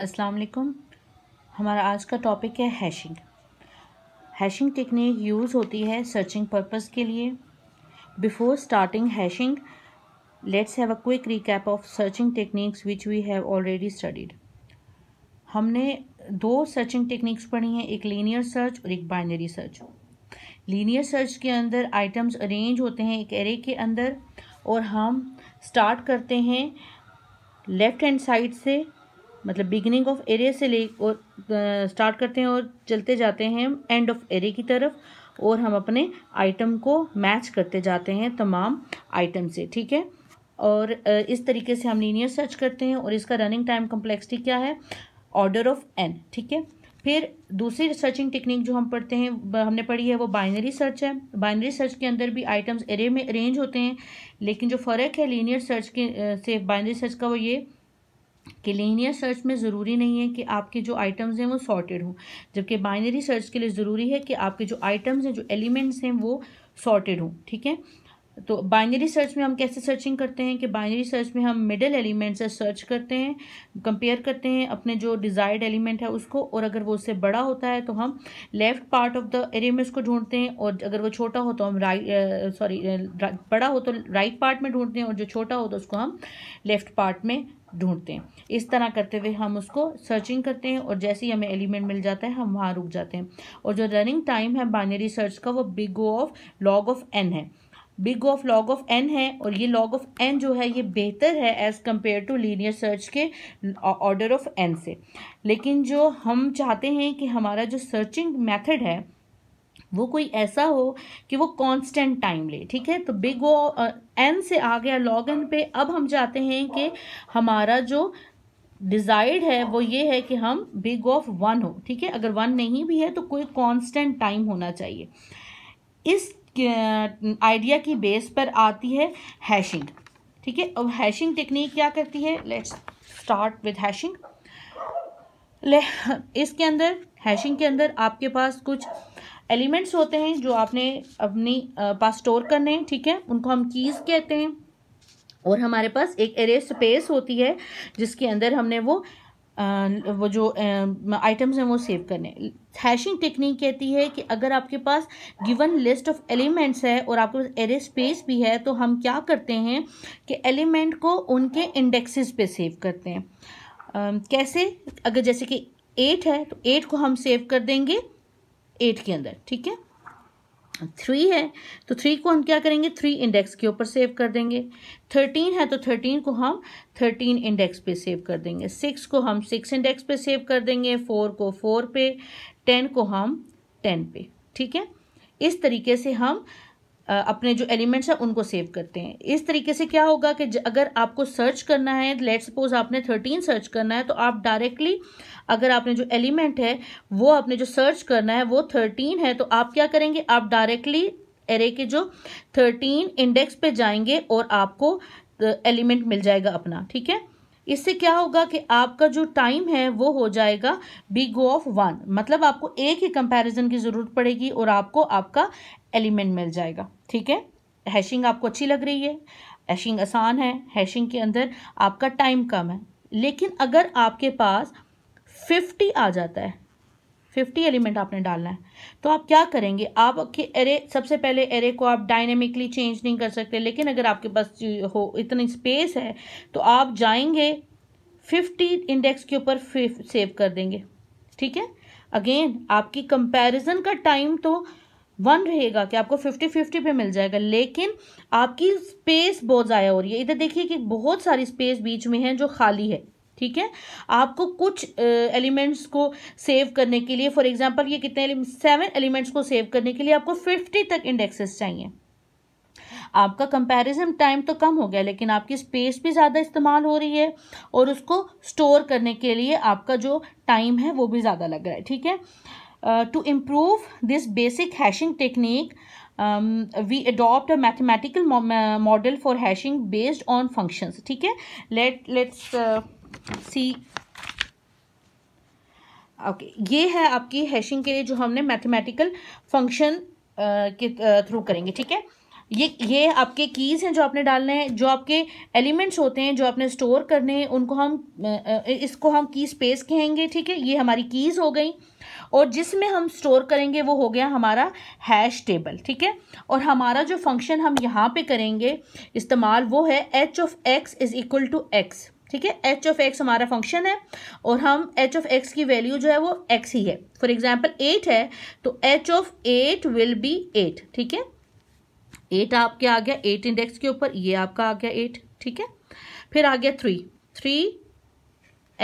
अस्सलाम वालेकुम हमारा आज का टॉपिक है हैशिंग हैशिंग टेक्निक यूज़ होती है सर्चिंग पर्पस के लिए before starting hashing let's have a quick recap of searching techniques which we have already studied हमने दो सर्चिंग टेक्निक्स पढ़ी हैं एक लीनियर सर्च और एक बाइनरी सर्च लीनियर सर्च के अंदर आइटम्स अरेंज होते हैं एक एरे के अंदर और हम स्टार्ट करते हैं लेफ़्ट हैंड साइड से मतलब बिगिनिंग ऑफ एरे से ले और स्टार्ट करते हैं और चलते जाते हैं एंड ऑफ एरे की तरफ और हम अपने आइटम को मैच करते जाते हैं तमाम आइटम से ठीक है और इस तरीके से हम लीनियर सर्च करते हैं और इसका रनिंग टाइम कम्प्लेक्सिटी क्या है ऑर्डर ऑफ एन ठीक है फिर दूसरी सर्चिंग टेक्निक जो हम पढ़ते हैं हमने पढ़ी है वो बाइनरी सर्च है बाइनरी सर्च के अंदर भी आइटम्स एरे में अरेंज होते हैं लेकिन जो फ़र्क है लीनियर सर्च के से बाइनरी सर्च का वो ये कि लीनियर सर्च में ज़रूरी नहीं है कि आपके जो आइटम्स हैं वो सॉर्टेड हों जबकि बाइनरी सर्च के लिए ज़रूरी है कि आपके जो आइटम्स हैं जो एलिमेंट्स हैं वो सॉर्टेड हों ठीक है तो बाइनरी सर्च में हम कैसे सर्चिंग करते हैं कि बाइनरी सर्च में हम मिडल एलिमेंट से सर्च करते हैं कंपेयर करते हैं अपने जो डिज़ायर्ड एलिमेंट है उसको और अगर वो उससे बड़ा होता है तो हम left part of the array में उसको ढूंढते हैं और अगर वो छोटा हो तो हम राइट सॉरी बड़ा हो तो राइट पार्ट में ढूंढते हैं और जो छोटा हो तो उसको हम लेफ़्ट पार्ट में ढूंढते हैं इस तरह करते हुए हम उसको सर्चिंग करते हैं और जैसे ही हमें एलिमेंट मिल जाता है हम वहाँ रुक जाते हैं और जो रनिंग टाइम है बाइनरी सर्च का वो big O of log of n है big of log of n है और ये लॉग ऑफ एन जो है ये बेहतर है as compare to linear search के ऑर्डर ऑफ एन से लेकिन जो हम चाहते हैं कि हमारा जो सर्चिंग मैथड है वो कोई ऐसा हो कि वो कांस्टेंट टाइम ले ठीक है तो बिग ओ एन से आ गया लॉग एन पे अब हम चाहते हैं कि हमारा जो डिज़ायर्ड है वो ये है कि हम बिग ऑफ वन हो ठीक है अगर वन नहीं भी है तो कोई कांस्टेंट टाइम होना चाहिए इस आइडिया uh, की बेस पर आती है हैशिंग ठीक है अब हैशिंग टेक्निक क्या करती है लेट्स स्टार्ट विद हैशिंग ले इसके अंदर हैशिंग के अंदर आपके पास कुछ एलिमेंट्स होते हैं जो आपने अपनी पास स्टोर करने हैं ठीक है उनको हम कीज़ कहते हैं और हमारे पास एक एरे स्पेस होती है जिसके अंदर हमने वो आ, वो जो आइटम्स हैं वो सेव करने हैशिंग टेक्निक कहती है कि अगर आपके पास गिवन लिस्ट ऑफ एलिमेंट्स है और आपके पास एरे स्पेस भी है तो हम क्या करते हैं कि एलिमेंट को उनके इंडेक्सेस पे सेव करते हैं आ, कैसे अगर जैसे कि एट है तो एट को हम सेव कर देंगे एट के अंदर ठीक है थ्री है तो थ्री को हम क्या करेंगे थ्री इंडेक्स के ऊपर सेव कर देंगे थर्टीन है तो थर्टीन को हम थर्टीन इंडेक्स पे सेव कर देंगे सिक्स को हम सिक्स इंडेक्स पे सेव कर देंगे फोर को फोर पे टेन को हम टेन पे ठीक है इस तरीके से हम अपने जो एलिमेंट्स हैं उनको सेव करते हैं इस तरीके से क्या होगा कि अगर आपको सर्च करना है लेट सपोज आपने थर्टीन सर्च करना है तो आप डायरेक्टली अगर आपने जो एलिमेंट है वो आपने जो सर्च करना है वो थर्टीन है तो आप क्या करेंगे आप डायरेक्टली एरे के जो थर्टीन इंडेक्स पे जाएंगे और आपको एलिमेंट मिल जाएगा अपना ठीक है इससे क्या होगा कि आपका जो टाइम है वो हो जाएगा बिग ऑफ वन मतलब आपको एक ही कंपैरिजन की ज़रूरत पड़ेगी और आपको आपका एलिमेंट मिल जाएगा ठीक है हैशिंग आपको अच्छी लग रही है हैशिंग आसान है हैशिंग के अंदर आपका टाइम कम है लेकिन अगर आपके पास फिफ्टी आ जाता है फिफ्टी एलिमेंट आपने डालना है तो आप क्या करेंगे आपके एरे सबसे पहले एरे को आप डायनेमिकली चेंज नहीं कर सकते लेकिन अगर आपके पास हो इतनी स्पेस है तो आप जाएंगे फिफ्टी इंडेक्स के ऊपर सेव कर देंगे ठीक है अगेन आपकी कंपैरिजन का टाइम तो वन रहेगा कि आपको फिफ्टी फिफ्टी पे मिल जाएगा लेकिन आपकी स्पेस बहुत ज़्यादा हो रही है इधर देखिए कि बहुत सारी स्पेस बीच में है जो खाली है ठीक है आपको कुछ एलिमेंट्स को सेव करने के लिए फॉर एग्जांपल ये कितने सेवन एलिमेंट्स को सेव करने के लिए आपको फिफ्टी तक इंडेक्सेस चाहिए आपका कंपैरिजन टाइम तो कम हो गया लेकिन आपकी स्पेस भी ज़्यादा इस्तेमाल हो रही है और उसको स्टोर करने के लिए आपका जो टाइम है वो भी ज़्यादा लग रहा है ठीक है Uh, to improve this basic hashing technique, um, we adopt a mathematical mo model for hashing based on functions. theek hai let let's uh, see okay okay, ये है आपकी हैशिंग के लिए जो हमने मैथमेटिकल फंक्शन uh, के through करेंगे ठीक है ये ये आपके कीज़ हैं जो आपने डालने हैं जो आपके एलिमेंट्स होते हैं जो आपने स्टोर करने हैं उनको हम इसको हम की स्पेस कहेंगे ठीक है ये हमारी कीज़ हो गई और जिसमें हम स्टोर करेंगे वो हो गया हमारा हैश टेबल ठीक है और हमारा जो फंक्शन हम यहाँ पे करेंगे इस्तेमाल वो है h of x is equal to x ठीक है एच ऑफ एक्स हमारा फंक्शन है और हम एच ऑफ एक्स की वैल्यू जो है वो एक्स ही है फॉर एग्जाम्पल एट है तो h of eight will be eight ठीक है एट आपके आ गया एट इंडेक्स के ऊपर ये आपका आ गया एट ठीक है फिर आ गया three three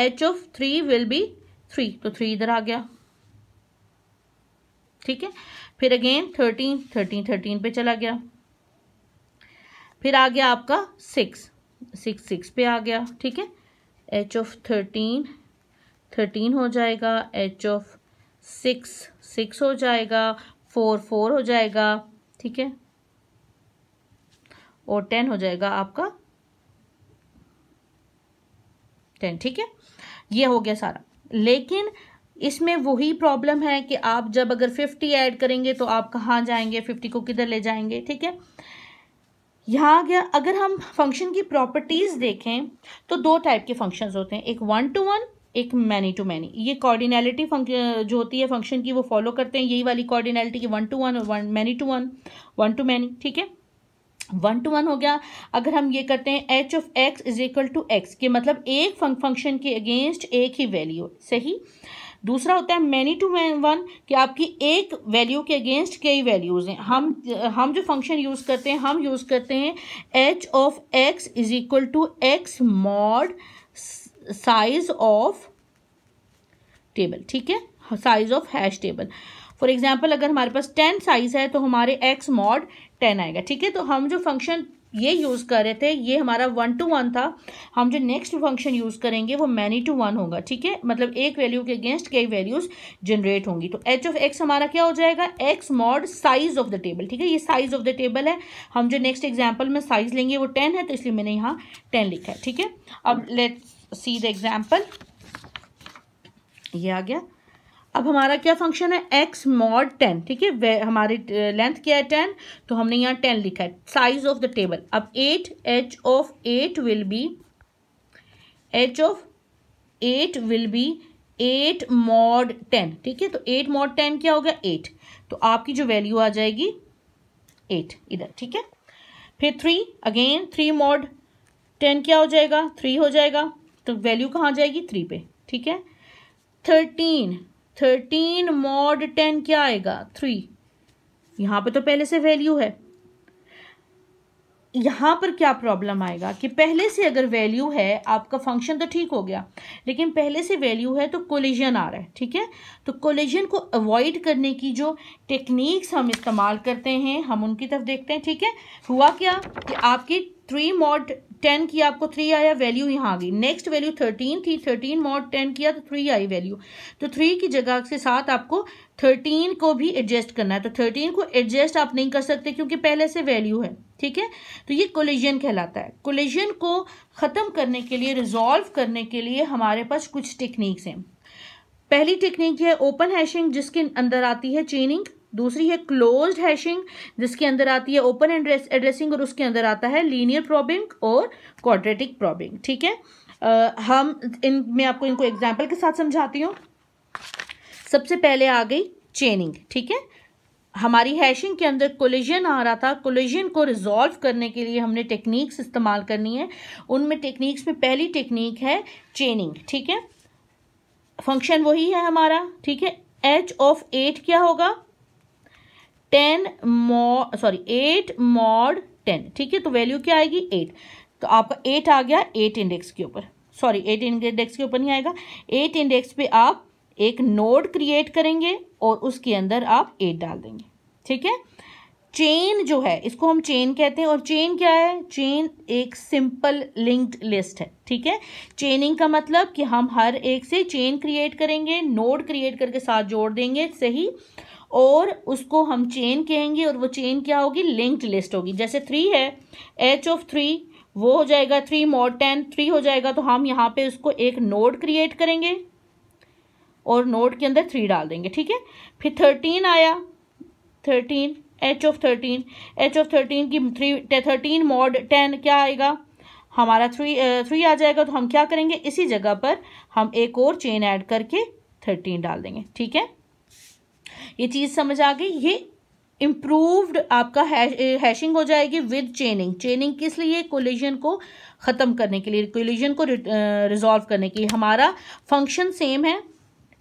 h of three will be three तो थ्री इधर आ गया ठीक है फिर अगेन थर्टीन थर्टीन थर्टीन पे चला गया फिर आ गया आपका सिक्स सिक्स सिक्स पे आ गया ठीक है एच ऑफ थर्टीन थर्टीन हो जाएगा एच ऑफ सिक्स सिक्स हो जाएगा फोर फोर हो जाएगा ठीक है और टेन हो जाएगा आपका टेन ठीक है ये हो गया सारा लेकिन इसमें वही प्रॉब्लम है कि आप जब अगर फिफ्टी ऐड करेंगे तो आप कहाँ जाएंगे फिफ्टी को किधर ले जाएंगे ठीक है यहाँ आ गया अगर हम फंक्शन की प्रॉपर्टीज़ देखें तो दो टाइप के फंक्शंस होते हैं एक वन टू वन एक मैनी टू मैनी ये कॉर्डिनेलिटी जो होती है फंक्शन की वो फॉलो करते हैं यही वाली कॉर्डिनेलिटी की वन टू वन और one many to one one to many ठीक है वन टू वन हो गया अगर हम ये करते हैं h of x is equal to x के मतलब एक फंक्शन के अगेंस्ट एक ही वैल्यू सही दूसरा होता है मैनी टू मैन वन कि आपकी एक वैल्यू के अगेंस्ट कई वैल्यूज़ हैं हम हम जो फंक्शन यूज़ करते हैं हम यूज़ करते हैं h of x is equal to x mod size of table ठीक है size of hash table for example अगर हमारे पास टेन साइज है तो हमारे एक्स मॉड टेन आएगा ठीक है तो हम जो फंक्शन ये यूज़ कर रहे थे ये हमारा वन टू वन था हम जो नेक्स्ट फंक्शन यूज़ करेंगे वो मैनी टू वन होगा ठीक है मतलब एक वैल्यू के अगेंस्ट कई वैल्यूज़ जनरेट होंगी तो एच ऑफ एक्स हमारा क्या हो जाएगा x mod size of the table ठीक है ये साइज ऑफ द टेबल है हम जो नेक्स्ट एग्जाम्पल में साइज लेंगे वो टेन है तो इसलिए मैंने यहाँ टेन लिखा है ठीक है अब लेट्स सी द एग्जाम्पल ये आ गया अब हमारा क्या फंक्शन है एक्स मॉड टेन ठीक है हमारी लेंथ क्या है टेन तो हमने यहाँ टेन लिखा है साइज ऑफ द टेबल अब eight h of eight will be h of eight will be eight mod ten ठीक है तो एट मॉड टेन क्या होगा एट तो आपकी जो वैल्यू आ जाएगी एट इधर ठीक है फिर three again three mod ten क्या हो जाएगा थ्री हो जाएगा तो वैल्यू कहाँ जाएगी थ्री पे ठीक है थर्टीन थर्टीन मॉड टेन क्या आएगा थ्री यहाँ पे तो पहले से वैल्यू है यहाँ पर क्या प्रॉब्लम आएगा कि पहले से अगर वैल्यू है आपका फंक्शन तो ठीक हो गया लेकिन पहले से वैल्यू है तो कोलिजन आ रहा है ठीक है तो कोलिजन को अवॉइड करने की जो टेक्निक्स हम इस्तेमाल करते हैं हम उनकी तरफ देखते हैं ठीक है हुआ क्या कि आपकी थ्री मॉड टेन की आपको थ्री आया वैल्यू यहाँ आ गई नेक्स्ट वैल्यू थर्टीन थी थर्टीन मॉड टेन किया तो थ्री आई वैल्यू तो थ्री की जगह के साथ आपको थर्टीन को भी एडजस्ट करना है तो थर्टीन को एडजस्ट आप नहीं कर सकते क्योंकि पहले से वैल्यू है ठीक है तो ये कोलिजन कहलाता है कोलिजन को ख़त्म करने के लिए रिजॉल्व करने के लिए हमारे पास कुछ टेक्निक्स हैं पहली टेक्निक है ओपन हैशिंग जिसके अंदर आती है चेनिंग दूसरी है क्लोज्ड हैशिंग जिसके अंदर आती है ओपन एड्रेस एड्रेसिंग और उसके अंदर आता है लीनियर प्रॉबिंग और क्वाड्रेटिक प्रॉबिंग ठीक है आ, हम इन मैं आपको इनको एग्जाम्पल के साथ समझाती हूँ सबसे पहले आ गई चेनिंग ठीक है हमारी हैशिंग के अंदर कोलिजन आ रहा था कोलिजन को रिजॉल्व करने के लिए हमने टेक्निक्स इस्तेमाल करनी है उनमें टेक्निक्स में पहली टेक्निक है चेनिंग ठीक है फंक्शन वही है हमारा ठीक है एच ऑफ एट क्या होगा ten mod sorry eight mod ten ठीक है तो वैल्यू क्या आएगी एट तो आपका एट आ गया एट इंडेक्स के ऊपर सॉरी एट इंडेक्स के ऊपर नहीं आएगा एट इंडेक्स पे आप एक नोड क्रिएट करेंगे और उसके अंदर आप एट डाल देंगे ठीक है चेन जो है इसको हम चेन कहते हैं और चेन क्या है चेन एक सिंपल लिंक्ड लिस्ट है ठीक है चेनिंग का मतलब कि हम हर एक से चेन क्रिएट करेंगे नोड क्रिएट करके साथ जोड़ देंगे सही और उसको हम चेन कहेंगे और वो चेन क्या होगी लिंक्ड लिस्ट होगी जैसे थ्री है एच ऑफ थ्री वो हो जाएगा थ्री मोर टेन थ्री हो जाएगा तो हम यहाँ पे उसको एक नोड क्रिएट करेंगे और नोट के अंदर थ्री डाल देंगे ठीक है फिर थर्टीन आया thirteen h of thirteen h of thirteen की थ्री थर्टीन मॉड टेन क्या आएगा हमारा थ्री थ्री आ जाएगा तो हम क्या करेंगे इसी जगह पर हम एक और चेन ऐड करके थर्टीन डाल देंगे ठीक है ये चीज़ समझ आ गई ये इम्प्रूवड आपका हैश, हैशिंग हो जाएगी विद चेनिंग चेनिंग किस लिए कोलिजन को ख़त्म करने के लिए कोलिजन को रिजॉल्व करने के लिए हमारा फंक्शन सेम है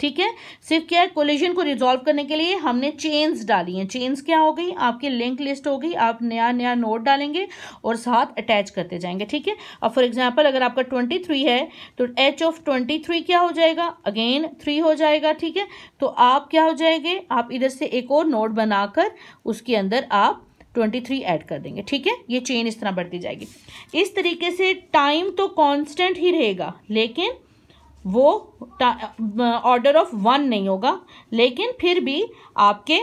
ठीक है सिर्फ क्या है कोलिजन को रिजॉल्व करने के लिए हमने चेन्स डाली हैं चेन्स क्या हो गई आपकी लिंक लिस्ट हो गई आप नया नया नोट डालेंगे और साथ अटैच करते जाएंगे ठीक है अब फॉर एग्जाम्पल अगर आपका ट्वेंटी थ्री है तो एच ऑफ ट्वेंटी थ्री क्या हो जाएगा अगेन थ्री हो जाएगा ठीक है तो आप क्या हो जाएंगे आप इधर से एक और नोट बनाकर उसके अंदर आप ट्वेंटी थ्री ऐड कर देंगे ठीक है ये चेन इस तरह बढ़ती जाएगी इस तरीके से टाइम तो कांस्टेंट ही रहेगा लेकिन वो ऑर्डर ऑफ वन नहीं होगा लेकिन फिर भी आपके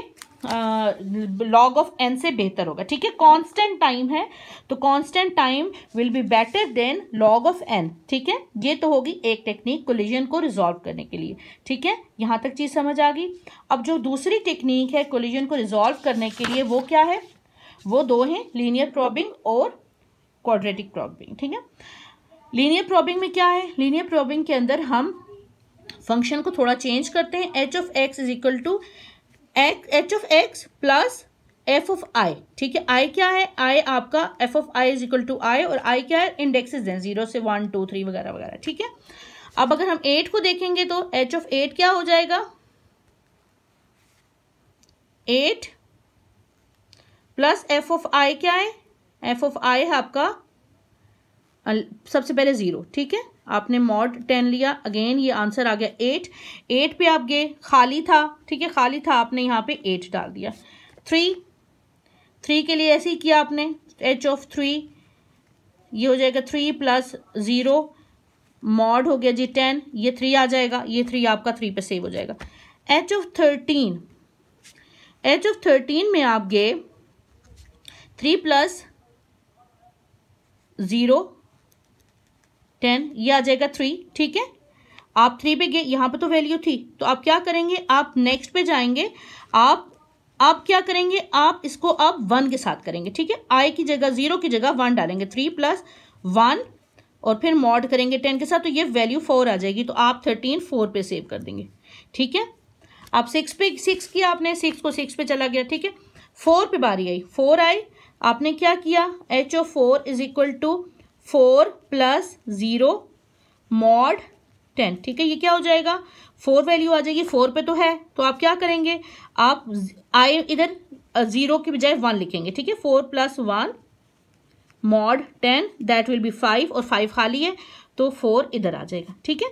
लॉग ऑफ एन से बेहतर होगा ठीक है कांस्टेंट टाइम है तो constant time will be better than log of n ठीक है ये तो होगी एक टेक्निक कोलिजन को रिजॉल्व करने के लिए ठीक है यहाँ तक चीज़ समझ आ गई अब जो दूसरी टेक्निक है कोलिजन को रिजॉल्व करने के लिए वो क्या है वो दो हैं लीनियर प्रॉबिंग और क्वाड्रेटिक प्रॉबिंग ठीक है लीनियर प्रॉबिंग में क्या है लीनियर प्रॉबिंग के अंदर हम फंक्शन को थोड़ा चेंज करते हैं h of x is equal to x h of x plus f of i ठीक है आई क्या है आई आपका f of i is equal to i और आई क्या है इंडेक्सेज हैं जीरो से वन टू थ्री वगैरह वगैरह ठीक है अब अगर हम एट को देखेंगे तो एच ऑफ एट क्या हो जाएगा eight plus f of i क्या है एफ ऑफ आई है आपका सबसे पहले ज़ीरो ठीक है आपने मॉड टेन लिया अगेन ये आंसर आ गया एट एट पे आप गए खाली था ठीक है खाली था आपने यहाँ पे एट डाल दिया थ्री थ्री के लिए ऐसे ही किया आपने एच ऑफ थ्री ये हो जाएगा थ्री प्लस ज़ीरो मॉड हो गया जी टेन ये थ्री आ जाएगा ये थ्री आपका थ्री पे सेव हो जाएगा h of thirteen h of thirteen में आप गए थ्री प्लस ज़ीरो टेन ये आ जाएगा थ्री ठीक है आप थ्री पे गए यहाँ पे तो वैल्यू थी तो आप क्या करेंगे आप नेक्स्ट पे जाएंगे आप आप क्या करेंगे आप इसको आप वन के साथ करेंगे ठीक है आई की जगह जीरो की जगह वन डालेंगे थ्री प्लस वन और फिर मॉड करेंगे टेन के साथ तो ये वैल्यू फोर आ जाएगी तो आप थर्टीन फोर पे सेव कर देंगे ठीक है आप सिक्स पे सिक्स किया आपने सिक्स को सिक्स पे चला गया ठीक है फोर पे बारी आई फोर आई आपने क्या किया h of four is equal to four plus zero mod ten ठीक है ये क्या हो जाएगा फोर वैल्यू आ जाएगी फोर पे तो है तो आप क्या करेंगे आप आई इधर ज़ीरो के बजाय वन लिखेंगे ठीक है four plus one mod ten that will be five और फाइव खाली है तो फोर इधर आ जाएगा ठीक है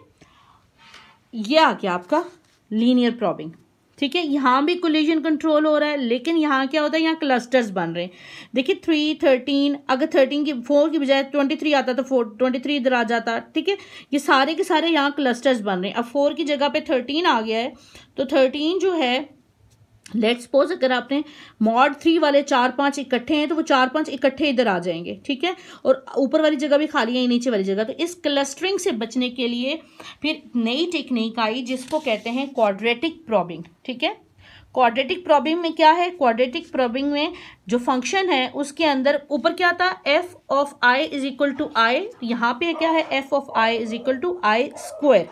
ये आ गया आपका लीनियर प्रॉबिंग ठीक है यहाँ भी कोलिजन कंट्रोल हो रहा है लेकिन यहाँ क्या होता है यहाँ क्लस्टर्स बन रहे हैं देखिए थ्री थर्टीन अगर थर्टीन की फोर की बजाय ट्वेंटी थ्री आता तो फोर ट्वेंटी थ्री इधर आ जाता ठीक है ये सारे के सारे यहाँ क्लस्टर्स बन रहे हैं अब फोर की जगह पे थर्टीन आ गया है तो थर्टीन जो है लेट सपोज अगर आपने मॉड थ्री वाले चार पांच इकट्ठे हैं तो वो चार पांच इकट्ठे इधर आ जाएंगे ठीक है और ऊपर वाली जगह भी खाली है नीचे वाली जगह तो इस क्लस्टरिंग से बचने के लिए फिर नई टेक्निक आई जिसको कहते हैं क्वाड्रेटिक प्रॉबिंग ठीक है क्वाड्रेटिक प्रॉबिंग में क्या है क्वाड्रेटिक प्रॉबिंग में जो फंक्शन है उसके अंदर ऊपर क्या था f of i is equal to i यहाँ पे क्या है f of i is equal to i square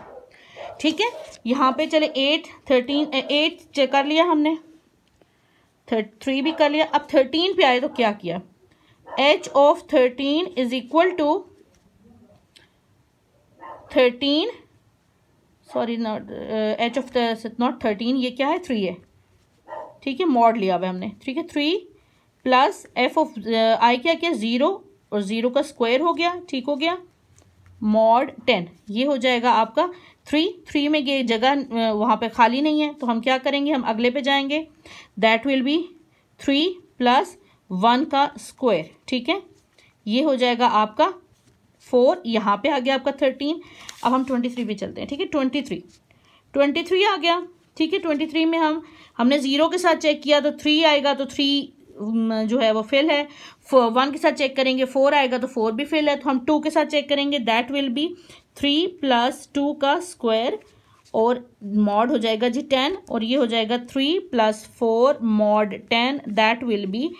ठीक है यहाँ पे चले एट थर्टीन एट कर लिया हमने थ्री भी कर लिया अब थर्टीन पे आए तो क्या किया h of thirteen is equal to thirteen sorry not h of not thirteen ये क्या है थ्री है ठीक है मॉड लिया हुआ हमने ठीक है three plus f of i क्या क्या ज़ीरो और ज़ीरो का स्क्वायर हो गया ठीक हो गया मॉड टेन ये हो जाएगा आपका थ्री थ्री में ये जगह वहाँ पे खाली नहीं है तो हम क्या करेंगे हम अगले पे जाएंगे that will be three plus one का स्क्वायर ठीक है ये हो जाएगा आपका फोर यहाँ पे आ गया आपका थर्टीन अब हम ट्वेंटी थ्री पे चलते हैं ठीक है ट्वेंटी थ्री ट्वेंटी थ्री आ गया ठीक है ट्वेंटी थ्री में हम हमने ज़ीरो के साथ चेक किया तो थ्री आएगा तो थ्री जो है वो फेल है वन के साथ चेक करेंगे फोर आएगा तो फोर भी फेल है तो हम टू के साथ चेक करेंगे that will be three plus two का स्क्वायर और मॉड हो जाएगा जी टेन और ये हो जाएगा three plus four mod ten that will be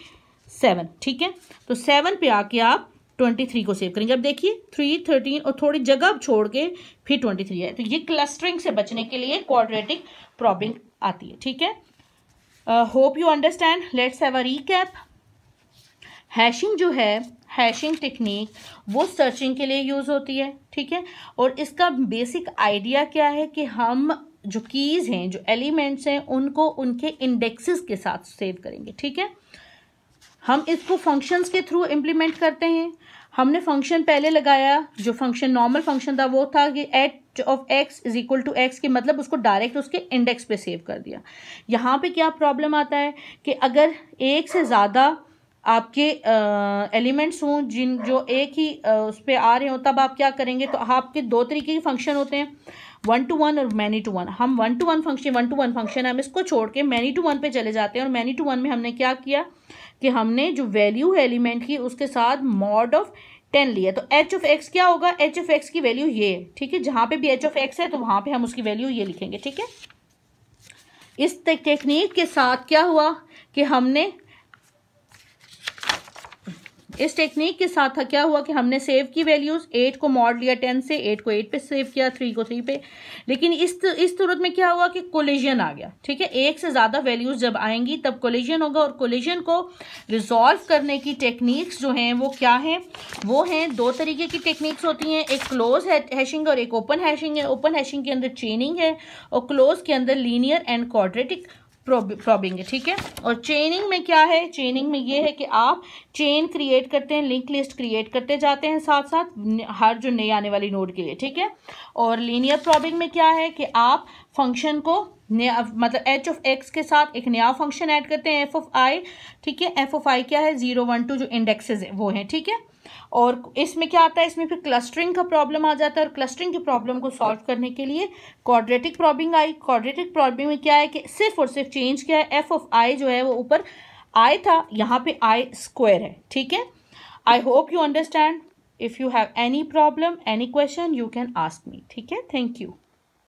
seven ठीक है तो सेवन पे आके आप ट्वेंटी थ्री को सेव करेंगे अब देखिए थ्री थर्टीन और थोड़ी जगह छोड़ के फिर ट्वेंटी थ्री है तो ये क्लस्टरिंग से बचने के लिए क्वाड्रेटिक प्रॉब्लम आती है ठीक है hope you understand let's have a recap hashing जो है हैशिंग टेक्निक वो सर्चिंग के लिए यूज़ होती है ठीक है और इसका बेसिक आइडिया क्या है कि हम जो कीज़ हैं जो एलिमेंट्स हैं उनको उनके इंडेक्सेस के साथ सेव करेंगे ठीक है हम इसको फंक्शंस के थ्रू इम्प्लीमेंट करते हैं हमने फंक्शन पहले लगाया जो फंक्शन नॉर्मल फंक्शन था वो था कि h of x is equal to x के मतलब उसको डायरेक्ट उसके इंडेक्स पे सेव कर दिया यहाँ पे क्या प्रॉब्लम आता है कि अगर एक से ज़्यादा आपके एलिमेंट्स हों जिन जो एक ही आ, उस पर आ रहे हों तब आप क्या करेंगे तो आपके दो तरीके के फंक्शन होते हैं वन टू वन और मैनी टू वन हम one to one function one to one function हम इसको छोड़ के मैनी टू वन पे चले जाते हैं और मैनी टू वन में हमने क्या किया कि हमने जो वैल्यू है एलिमेंट की उसके साथ मॉड ऑफ टेन लिया तो एच ऑफ एक्स क्या होगा एच ऑफ एक्स की वैल्यू ये ठीक है जहाँ पे भी एच ऑफ एक्स है तो वहाँ पे हम उसकी वैल्यू ये लिखेंगे ठीक है इस टेक्निक के साथ क्या हुआ कि हमने इस टेक्निक के साथ क्या हुआ कि हमने सेव की वैल्यूज एट को मॉड लिया टेन से एट को एट पे सेव किया थ्री को थ्री पे लेकिन इस इस सूरत में क्या हुआ कि कोलिजन आ गया ठीक है एक से ज़्यादा वैल्यूज जब आएंगी तब कोलिजन होगा और कोलिजन को रिजॉल्व करने की टेक्निक्स जो हैं वो क्या हैं वो हैं दो तरीके की टेक्निक्स होती हैं एक क्लोज हैशिंग और एक ओपन हैशिंग है ओपन हैशिंग के अंदर चेनिंग है और क्लोज के अंदर लीनियर एंड क्वाड्रेटिक प्रॉबिंग है ठीक है और चेनिंग में क्या है चेनिंग में ये है कि आप चेन क्रिएट करते हैं लिंक लिस्ट क्रिएट करते जाते हैं साथ साथ हर जो नई आने वाली नोड के लिए ठीक है और लीनियर प्रॉबिंग में क्या है कि आप फंक्शन को नया मतलब एच ऑफ एक्स के साथ एक नया फंक्शन ऐड करते हैं एफ ऑफ आई ठीक है एफ ऑफ आई क्या है जीरो वन टू जो इंडेक्सेज है वो हैं ठीक है और इसमें क्या आता है इसमें फिर क्लस्टरिंग का प्रॉब्लम आ जाता है और क्लस्टरिंग की प्रॉब्लम को सॉल्व करने के लिए कॉड्रेटिक प्रॉब्लम आई कॉड्रेटिक प्रॉब्लम में क्या है कि सिर्फ और सिर्फ चेंज क्या है एफ ऑफ आई जो है वो ऊपर आई था यहाँ पे आई स्क्वायर है ठीक है I hope you understand if you have any problem any question you can ask me ठीक है थैंक यू